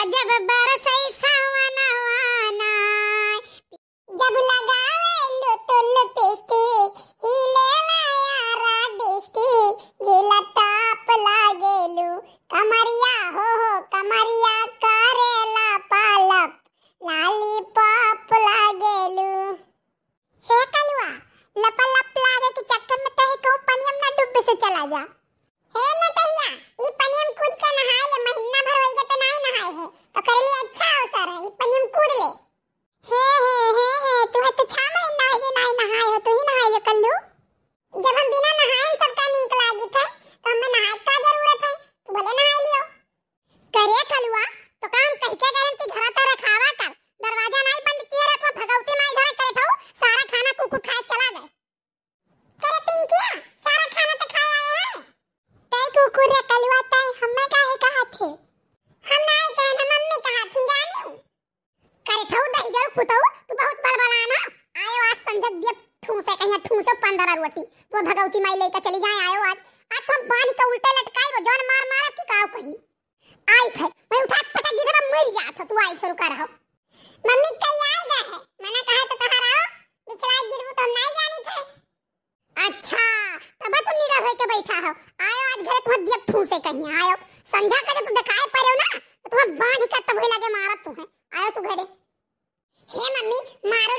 जब बरसई सावनवाना जब लगावे लुतुल पेस्टी हिले लाया डिस्टी जिला ताप लागेलू कमरिया हो हो कमरिया करेला पालप लाली पाप लागेलू हे कलवा लपा लागे के चक्कर में तही कहूं पनियम ना डूब से चला जा हे ना वटी तो भगवती माई लेकर चली जाए आयो आज आज तो हम बांध के उल्टे लटकाई वो जोन मार मार की काव कही आई थे मैं उठा के पटक दी मैं मर जात तू आई थे रुका रहो मम्मी कल आई गए है मैंने कहा तो कहा रहो बिछड़ा गिरबू तो नहीं जानी थे अच्छा तब तू निरा होके बैठा हो आयो आज घर तो दिया फूसे कहीं आयो समझा का तू दिखाए पड़े हो ना तो तुम बांध के तब लगे मारत तू है आयो तू घरे हे मम्मी मारो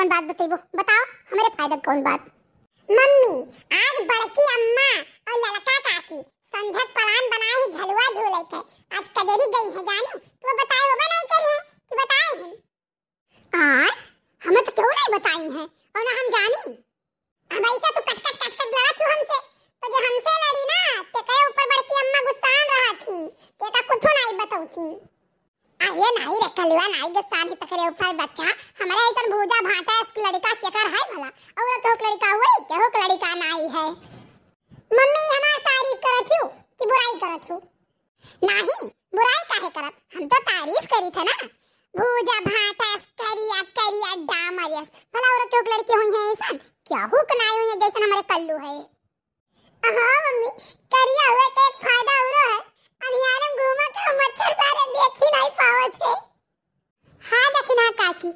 कौन बात बतेबो बताओ हमारे फायदा कौन बात मम्मी आज बड़की अम्मा और ललका काकी संधक पलान बनाई झलुआ झूलत थे आज कजरी गई है जानू तो बताए वो बनाई करे है कि बताए हम और हमें तो क्यों नहीं बताई है और ना हम जानी अब ऐसा तो कट कट कट कट लड़ा तू हमसे तो जो हमसे लड़ी ना तो कहे ऊपर बड़की अम्मा गुस्सान रहा थी ते का कुछ नहीं बताऊ थी काहे नहीं रे कलुआ नाही दस्तान ही तकरे ऊपर बच्चा हमरा ऐसा भूजा भाटा है इसकी लड़का केकर है भला और तो लड़का हुई केहो लड़का नहीं है मम्मी हमार तारीफ करत हो कि बुराई करत हो नहीं बुराई काहे करत हम तो तारीफ करी थे ना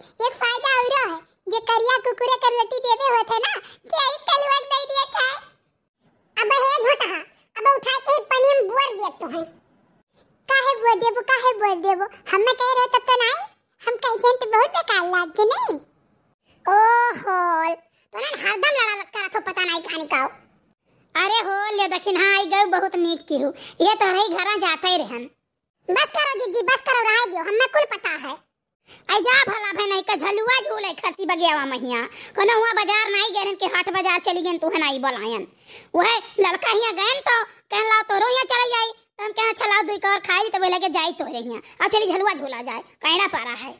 नहीं एक फायदा औरो है जे करिया कुकुरे कर रोटी देवे होत है ना के एक कलवट दे देत है अब हे झोटा अब उठा के पनीम बोर दे तो है काहे बोर देबो काहे बोर देबो हम हमें कह रहे तब तो, तो नहीं हम कह जन तो बहुत बेकार लाग के नहीं ओहो तो ना हरदम लड़ा लग करा तो पता नहीं कहानी का अरे हो ले दखिन हां आई गयो बहुत नीक की हूँ ये तो रही घर जाते ही रहन बस करो जीजी बस करो रहा दियो हमें कुल पता है आई जा भला भे नहीं का तो झलुआ झूले खसी बगेवा महिया कोनो हुआ बाजार नहीं गेरन के हाट बाजार चली गेन तू है नहीं बोलायन वह लड़का हिया गेन तो कहन लाओ तो रोया चले जाई त तो हम कह छलाओ अच्छा दुई कर खाई तबे तो लगे जाई तो हिया आ चली झलुआ झूला जाए कैड़ा पारा है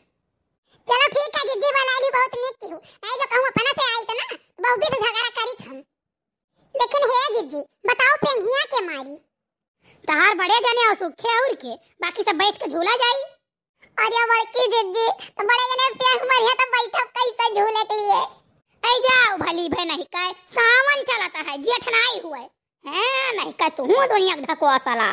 चलो ठीक है जिज्जी बोला ली बहुत नीक की हो ऐ जो कहूं अपना से आई तो ना बहु भी तो झगड़ा करी थम लेकिन हे जिज्जी बताओ पेंगिया के मारी तहार बड़े जाने और सुखे और के बाकी सब बैठ के झूला जाई अरे बड़की जिद्दी तो बड़े जने प्यांक मरिया तो बैठो कैसे झूले के लिए ऐ जाओ भली भे नहीं काए सावन चलाता है जेठनाई हुए हैं नहीं का तू दुनिया का ढको असला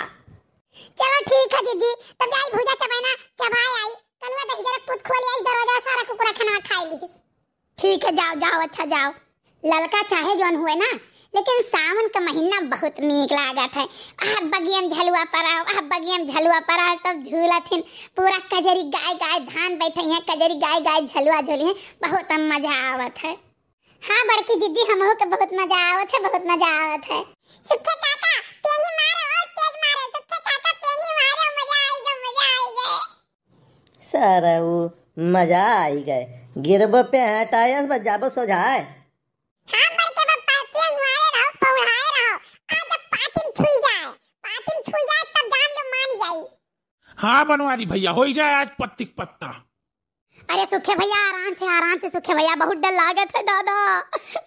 चलो ठीक है दीदी तब तो जाई भुजा चबाना चबाई आई कलवा देख जरा कुछ खोल आई दरवाजा सारा कुकुरा खाना खाई ली ठीक है जाओ जाओ अच्छा जाओ ललका चाहे जोन हुए ना लेकिन सावन का महीना बहुत नीक लागत है आह बगियम झलुआ पड़ा आह बगियम झलुआ पड़ा सब झूला हिन पूरा कजरी गाय गाय धान बैठे हैं कजरी गाय गाय झलुआ झूली हैं बहुत मजा आवत है हाँ बड़की जिद्दी हम के बहुत मजा आवत है बहुत मजा आवत है सुखे मजा मजा आई गए गिरब पे हटाया बस जाबो सो जाए हाँ हाँ बनवारी भैया हो जाए आज पत्ती पत्ता अरे सुखे भैया आराम से आराम से सुखे भैया बहुत डर लागत है दादा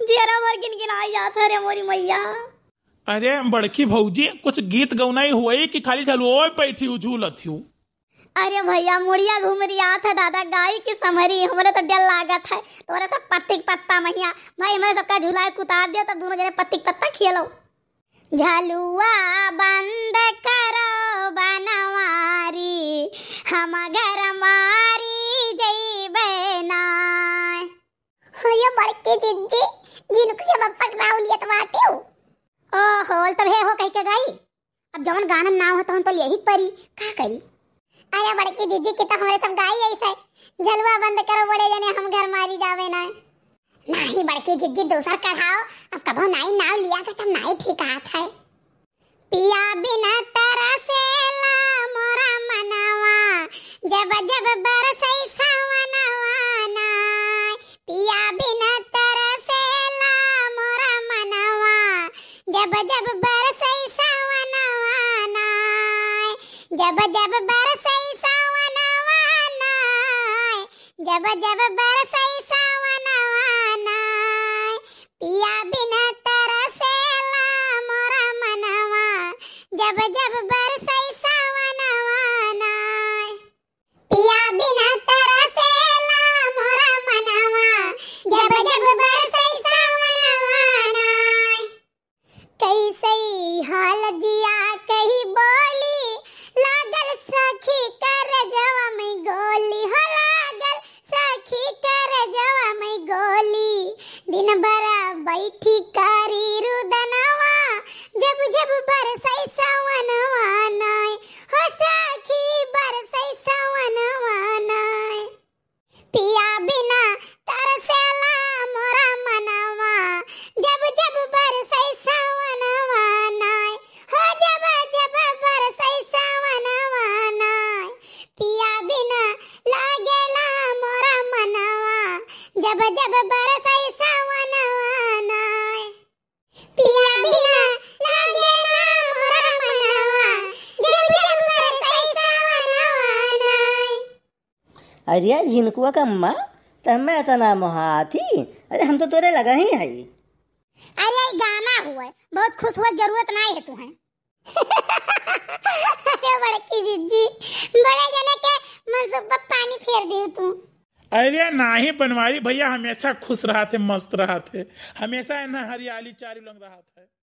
जेरा मर गिन गिनाई जात है अरे मोरी मैया अरे बड़की भौजी कुछ गीत गौनाई हुई कि खाली चलो ओए बैठी हूँ झूलत हूँ अरे भैया मुड़िया घूम रही था दादा गाय की समरी हमारे तो डर लागत है तोरा सब पत्तिक पत्ता मैया भाई मैं सबका झूला उतार दिया तब दोनों जने पत्तिक पत्ता खेलो झलुआ बंद करो बनाओ हम घर मारी जई बहना हाँ, ये बड़के जिज्जी जिनको ये बप्पा नाव लिया तो आते हो ओहो तब हे हो कह के गाई अब जवन गाना नाव होता हूं तो यही तो परी का करी अरे बड़के जिज्जी के तो हमारे सब गाई ऐसे जलवा बंद करो बोले जने हम घर मारी जावे ना नाही बड़के जिज्जी दूसरा कढ़ाओ अब कबो नाई नाव लिया का तब नाई ठीक आता है पिया बिना तरा से ला मोरा मनवा जब जब बरसई सावनवा नाय पिया बिना तारा से ला मोरा मनवा जब जब बरसई सावनवा नाय जब जब बरसई सावनवा नाय जब जब बरसई Слободян. अरे झिनकुआ का अम्मा तम्मा तो तना मोहाती अरे हम तो तोरे लगा ही है अरे गाना हुआ बहुत खुश हुआ जरूरत ना है तू तुम्हें बड़की जीजी बड़े जने के मनसुख पर पानी फेर दियो तू अरे ना ही बनवारी भैया हमेशा खुश रहा थे मस्त रहा थे हमेशा ना हरियाली चारों लंग रहा था